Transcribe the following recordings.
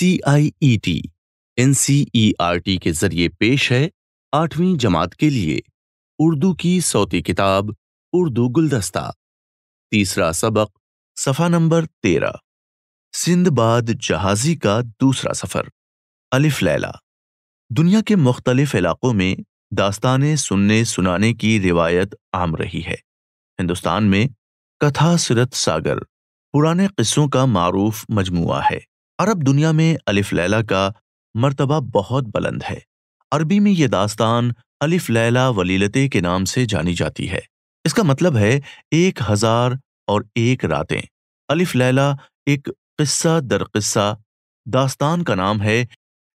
C I E T N C E R T के जरिए पेश है आठवीं जमात के लिए उर्दू की सौती किताब उर्दू गुलदस्ता तीसरा सबक सफा नंबर तेरह सिंधबाद जहाजी का दूसरा सफ़र अलिफ लैला दुनिया के मुख्तलिफ इलाक़ों में दास्तानें सुनने सुनाने की रिवायत आम रही है हिंदुस्तान में कथा सिरत सागर पुराने किस्सों का मारूफ मजमुआ है अरब दुनिया में अलिफ लैला का मर्तबा बहुत बुलंद है अरबी में यह दास्तान अलिफ लैला वलीलते के नाम से जानी जाती है इसका मतलब है एक हजार और एक रातें अलिफ लैला एक किस्सा दर किस्सा दास्तान का नाम है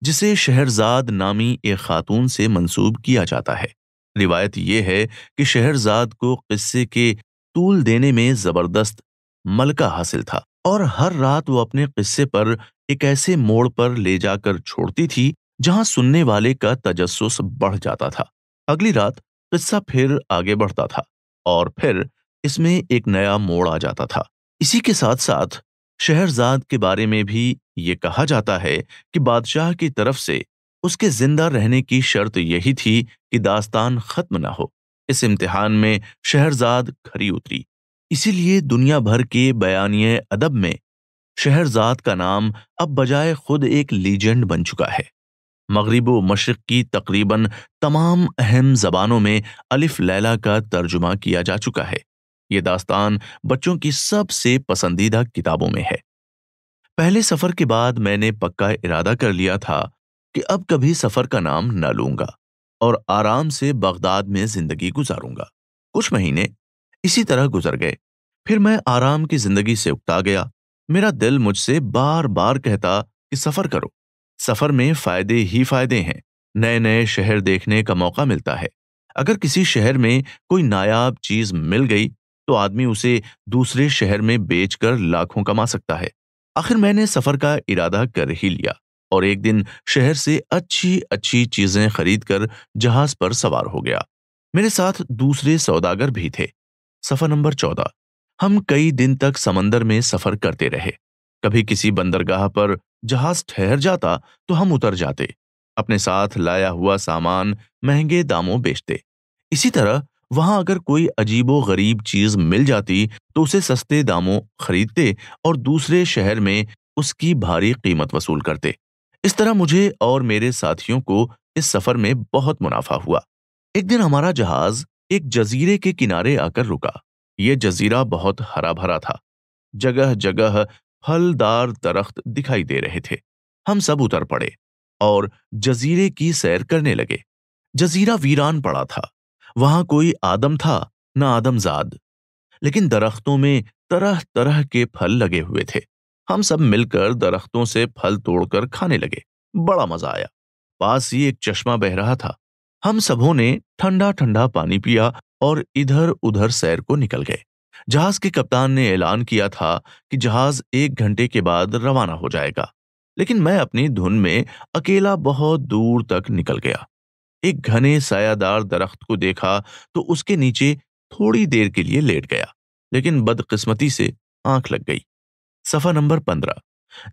जिसे शहरजाद नामी एक खातून से मंसूब किया जाता है रिवायत यह है कि शहरजाद को किस्से के तूल देने में ज़बरदस्त मलका हासिल था और हर रात वो अपने किस्से पर एक ऐसे मोड़ पर ले जाकर छोड़ती थी जहां सुनने वाले का तजस्स बढ़ जाता था अगली रात किस्सा फिर आगे बढ़ता था और फिर इसमें एक नया मोड़ आ जाता था इसी के साथ साथ शहरजाद के बारे में भी ये कहा जाता है कि बादशाह की तरफ से उसके जिंदा रहने की शर्त यही थी कि दास्तान खत्म ना हो इस इम्तिहान में शहरजाद खरी उतरी इसीलिए दुनिया भर के बयान अदब में शहरजाद का नाम अब बजाय खुद एक लीजेंड बन चुका है मगरब व मशरक़ की तकरीबन तमाम अहम जबानों में अलिफ लैला का तर्जुमा किया जा चुका है ये दास्तान बच्चों की सबसे पसंदीदा किताबों में है पहले सफ़र के बाद मैंने पक्का इरादा कर लिया था कि अब कभी सफ़र का नाम न लूंगा और आराम से बगदाद में ज़िंदगी गुजारूंगा कुछ महीने इसी तरह गुजर गए फिर मैं आराम की जिंदगी से उकता गया मेरा दिल मुझसे बार बार कहता कि सफर करो सफर में फायदे ही फायदे हैं नए नए शहर देखने का मौका मिलता है अगर किसी शहर में कोई नायाब चीज मिल गई तो आदमी उसे दूसरे शहर में बेचकर लाखों कमा सकता है आखिर मैंने सफर का इरादा कर ही लिया और एक दिन शहर से अच्छी अच्छी चीजें खरीद कर जहाज पर सवार हो गया मेरे साथ दूसरे सौदागर भी थे सफर नंबर चौदह हम कई दिन तक समंदर में सफर करते रहे कभी किसी बंदरगाह पर जहाज ठहर जाता तो हम उतर जाते अपने साथ लाया हुआ सामान महंगे दामों बेचते इसी तरह वहां अगर कोई अजीबो गरीब चीज मिल जाती तो उसे सस्ते दामों खरीदते और दूसरे शहर में उसकी भारी कीमत वसूल करते इस तरह मुझे और मेरे साथियों को इस सफर में बहुत मुनाफा हुआ एक दिन हमारा जहाज एक जजीरे के किनारे आकर रुका ये जजीरा बहुत हरा भरा था जगह जगह फलदार दरख्त दिखाई दे रहे थे हम सब उतर पड़े और जजीरे की सैर करने लगे जजीरा वीरान पड़ा था वहां कोई आदम था न आदमजाद लेकिन दरख्तों में तरह तरह के फल लगे हुए थे हम सब मिलकर दरख्तों से फल तोड़कर खाने लगे बड़ा मजा आया पास ही एक चश्मा बह रहा था हम सबों ने ठंडा ठंडा पानी पिया और इधर उधर सैर को निकल गए जहाज के कप्तान ने ऐलान किया था कि जहाज एक घंटे के बाद रवाना हो जाएगा लेकिन मैं अपनी धुन में अकेला बहुत दूर तक निकल गया एक घने सायादार दरख्त को देखा तो उसके नीचे थोड़ी देर के लिए लेट गया लेकिन बदकिस्मती से आंख लग गई सफा नंबर पंद्रह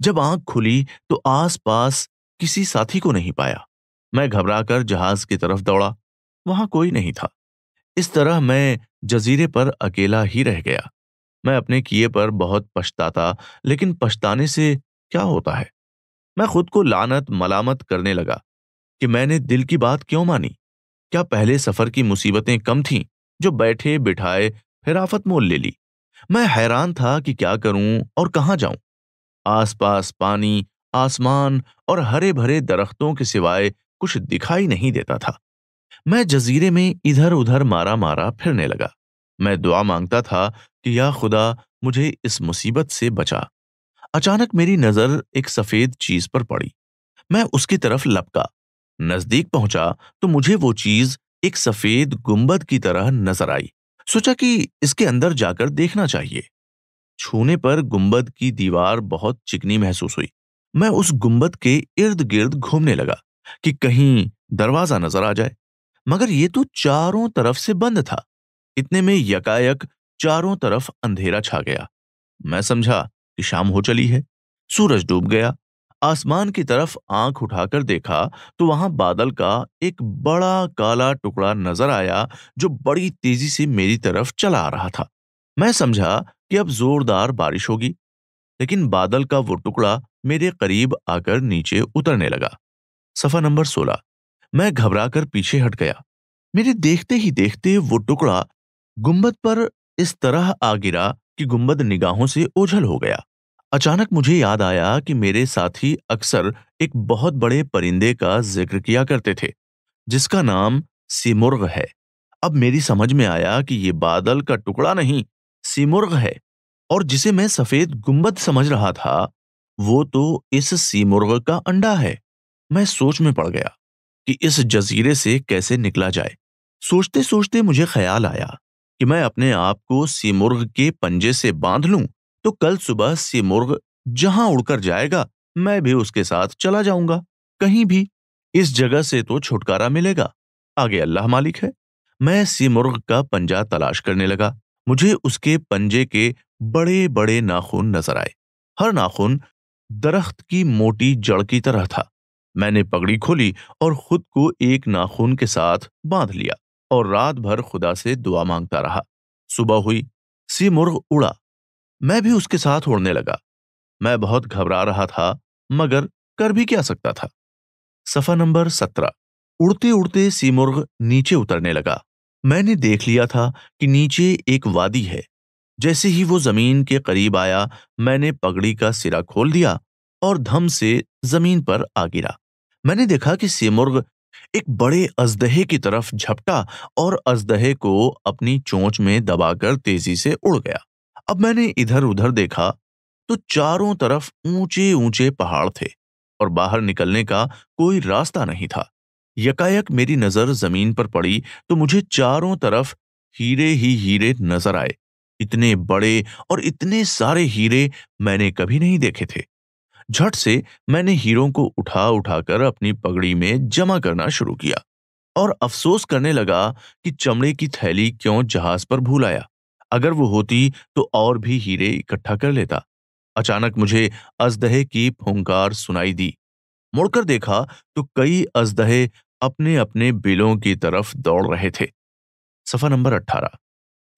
जब आंख खुली तो आसपास किसी साथी को नहीं पाया मैं घबराकर जहाज की तरफ दौड़ा वहां कोई नहीं था इस तरह मैं जजीरे पर अकेला ही रह गया मैं अपने किए पर बहुत पछताता लेकिन पछताने से क्या होता है मैं खुद को लानत मलामत करने लगा कि मैंने दिल की बात क्यों मानी क्या पहले सफर की मुसीबतें कम थीं जो बैठे बिठाए हिराफत मोल ले ली मैं हैरान था कि क्या करूं और कहाँ जाऊं आसपास पानी आसमान और हरे भरे दरख्तों के सिवाय कुछ दिखाई नहीं देता था मैं जजीरे में इधर उधर मारा मारा फिरने लगा मैं दुआ मांगता था कि या खुदा मुझे इस मुसीबत से बचा अचानक मेरी नजर एक सफेद चीज पर पड़ी मैं उसकी तरफ लपका नजदीक पहुंचा तो मुझे वो चीज एक सफेद गुंबद की तरह नजर आई सोचा कि इसके अंदर जाकर देखना चाहिए छूने पर गुंबद की दीवार बहुत चिकनी महसूस हुई मैं उस गुंबद के इर्द गिर्द घूमने लगा कि कहीं दरवाजा नजर आ जाए मगर ये तो चारों तरफ से बंद था इतने में यकायक चारों तरफ अंधेरा छा गया मैं समझा कि शाम हो चली है सूरज डूब गया आसमान की तरफ आंख उठाकर देखा तो वहां बादल का एक बड़ा काला टुकड़ा नजर आया जो बड़ी तेजी से मेरी तरफ चला आ रहा था मैं समझा कि अब जोरदार बारिश होगी लेकिन बादल का वो टुकड़ा मेरे करीब आकर नीचे उतरने लगा सफा नंबर सोलह मैं घबराकर पीछे हट गया मेरे देखते ही देखते वो टुकड़ा गुंबद पर इस तरह आ गिरा कि गुंबद निगाहों से ओझल हो गया अचानक मुझे याद आया कि मेरे साथी अक्सर एक बहुत बड़े परिंदे का जिक्र किया करते थे जिसका नाम सीमुर्ग है अब मेरी समझ में आया कि ये बादल का टुकड़ा नहीं सीमुर्ग है और जिसे मैं सफेद गुंबद समझ रहा था वो तो इस सीमुर्ग का अंडा है मैं सोच में पड़ गया कि इस जजीरे से कैसे निकला जाए सोचते सोचते मुझे ख्याल आया कि मैं अपने आप को सीमुर्ग के पंजे से बांध लूं तो कल सुबह सीमुर्ग जहां उड़कर जाएगा मैं भी उसके साथ चला जाऊंगा कहीं भी इस जगह से तो छुटकारा मिलेगा आगे अल्लाह मालिक है मैं सीमुर्ग का पंजा तलाश करने लगा मुझे उसके पंजे के बड़े बड़े नाखून नजर आए हर नाखून दरख्त की मोटी जड़ की तरह था मैंने पगड़ी खोली और खुद को एक नाखून के साथ बांध लिया और रात भर खुदा से दुआ मांगता रहा सुबह हुई सी मुर्ग उड़ा मैं भी उसके साथ उड़ने लगा मैं बहुत घबरा रहा था मगर कर भी क्या सकता था सफा नंबर सत्रह उड़ते उड़ते सीमुर्ग नीचे उतरने लगा मैंने देख लिया था कि नीचे एक वादी है जैसे ही वो जमीन के करीब आया मैंने पगड़ी का सिरा खोल दिया और धम से जमीन पर आ गिरा मैंने देखा कि सिमुर्ग एक बड़े अजदहे की तरफ झपटा और अजदहे को अपनी चोंच में दबाकर तेजी से उड़ गया अब मैंने इधर उधर देखा तो चारों तरफ ऊंचे ऊंचे पहाड़ थे और बाहर निकलने का कोई रास्ता नहीं था यकायक मेरी नजर जमीन पर पड़ी तो मुझे चारों तरफ हीरे ही हीरे नजर आए इतने बड़े और इतने सारे हीरे मैंने कभी नहीं देखे थे झट से मैंने हीरों को उठा उठाकर अपनी पगड़ी में जमा करना शुरू किया और अफसोस करने लगा कि चमड़े की थैली क्यों जहाज पर भूल आया अगर वो होती तो और भी हीरे इकट्ठा कर लेता अचानक मुझे अजदहे की फुंकार सुनाई दी मुड़कर देखा तो कई अजदहे अपने अपने बिलों की तरफ दौड़ रहे थे सफा नंबर अट्ठारह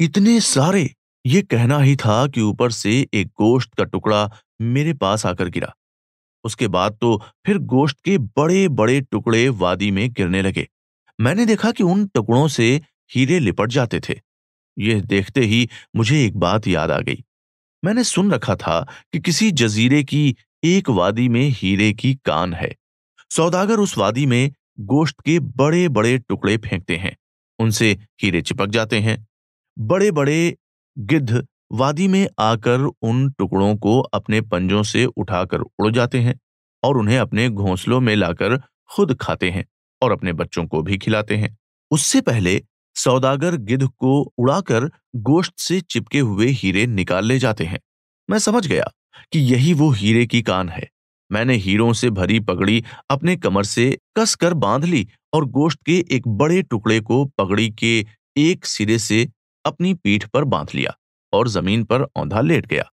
इतने सारे ये कहना ही था कि ऊपर से एक गोश्त का टुकड़ा मेरे पास आकर गिरा उसके बाद तो फिर गोश्त के बड़े बड़े टुकड़े वादी में गिरने लगे मैंने देखा कि उन टुकड़ों से हीरे लिपट जाते थे यह देखते ही मुझे एक बात याद आ गई मैंने सुन रखा था कि किसी जजीरे की एक वादी में हीरे की कान है सौदागर उस वादी में गोश्त के बड़े बड़े टुकड़े फेंकते हैं उनसे हीरे चिपक जाते हैं बड़े बड़े गिद्ध वादी में आकर उन टुकड़ों को अपने पंजों से उठाकर उड़ जाते हैं और उन्हें अपने घोंसलों में लाकर खुद खाते हैं और अपने बच्चों को भी खिलाते हैं उससे पहले सौदागर गिद्ध को उड़ाकर गोश्त से चिपके हुए हीरे निकाल ले जाते हैं मैं समझ गया कि यही वो हीरे की कान है मैंने हीरों से भरी पगड़ी अपने कमर से कसकर बांध ली और गोश्त के एक बड़े टुकड़े को पगड़ी के एक सिरे से अपनी पीठ पर बांध लिया और जमीन पर औंधा लेट गया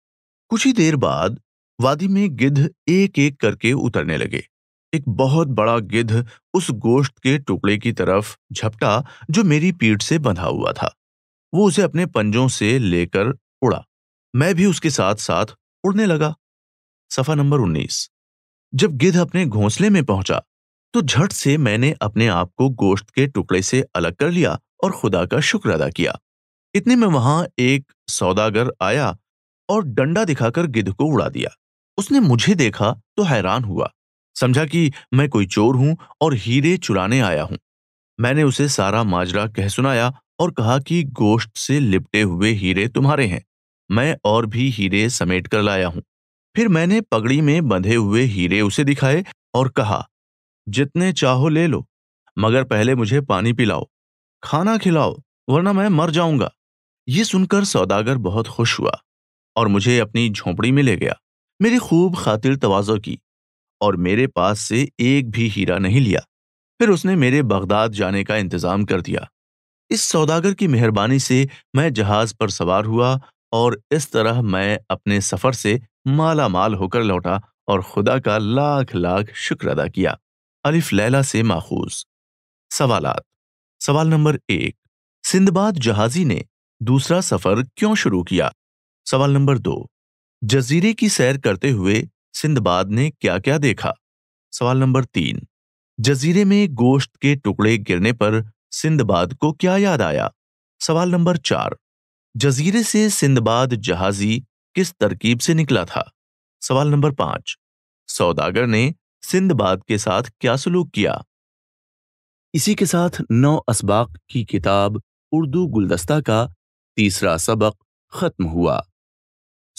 कुछ ही देर बाद वादी में गिद्ध एक एक करके उतरने लगे एक बहुत बड़ा गिद्ध उस गोश्त के टुकड़े की तरफ झपटा जो मेरी पीठ से बंधा हुआ था वो उसे अपने पंजों से लेकर उड़ा मैं भी उसके साथ साथ उड़ने लगा सफा नंबर उन्नीस जब गिद्ध अपने घोंसले में पहुंचा तो झट से मैंने अपने आप को गोश्त के टुकड़े से अलग कर लिया और खुदा का शुक्र अदा किया इतने में वहां एक सौदागर आया और डंडा दिखाकर गिद्ध को उड़ा दिया उसने मुझे देखा तो हैरान हुआ समझा कि मैं कोई चोर हूं और हीरे चुराने आया हूं मैंने उसे सारा माजरा कह सुनाया और कहा कि गोश्त से लिपटे हुए हीरे तुम्हारे हैं मैं और भी हीरे समेट कर लाया हूं फिर मैंने पगड़ी में बंधे हुए हीरे उसे दिखाए और कहा जितने चाहो ले लो मगर पहले मुझे पानी पिलाओ खाना खिलाओ वरना मैं मर जाऊंगा ये सुनकर सौदागर बहुत खुश हुआ और मुझे अपनी झोंपड़ी में ले गया मेरी खूब खातिर तवाजो की और मेरे पास से एक भी हीरा नहीं लिया फिर उसने मेरे बगदाद जाने का इंतजाम कर दिया इस सौदागर की मेहरबानी से मैं जहाज पर सवार हुआ और इस तरह मैं अपने सफर से माला माल होकर लौटा और खुदा का लाख लाख शुक्र अदा किया अलिफ लैला से माखूज सवालात सवाल नंबर एक सिंदबाद जहाजी ने दूसरा सफर क्यों शुरू किया सवाल नंबर दो जजीरे की सैर करते हुए सिंधबाद ने क्या क्या देखा सवाल नंबर तीन जजीरे में गोश्त के टुकड़े गिरने पर सिंधबाद को क्या याद आया सवाल नंबर चार जजीरे से सिंधबाद जहाजी किस तरकीब से निकला था सवाल नंबर पांच सौदागर ने सिंधबाद के साथ क्या सलूक किया इसी के साथ नौ इसबाक की किताब उर्दू गुलदस्ता का तीसरा सबक खत्म हुआ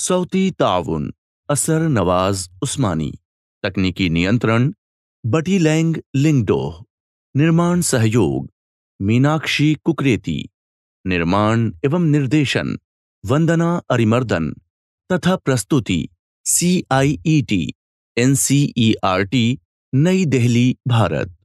सऊती ताउन असर नवाज उस्मानी तकनीकी नियंत्रण बटी लैंग लिंगडोह निर्माण सहयोग मीनाक्षी कुकरेती निर्माण एवं निर्देशन वंदना अरिमर्दन तथा प्रस्तुति C I E T N C E R T नई दिल्ली भारत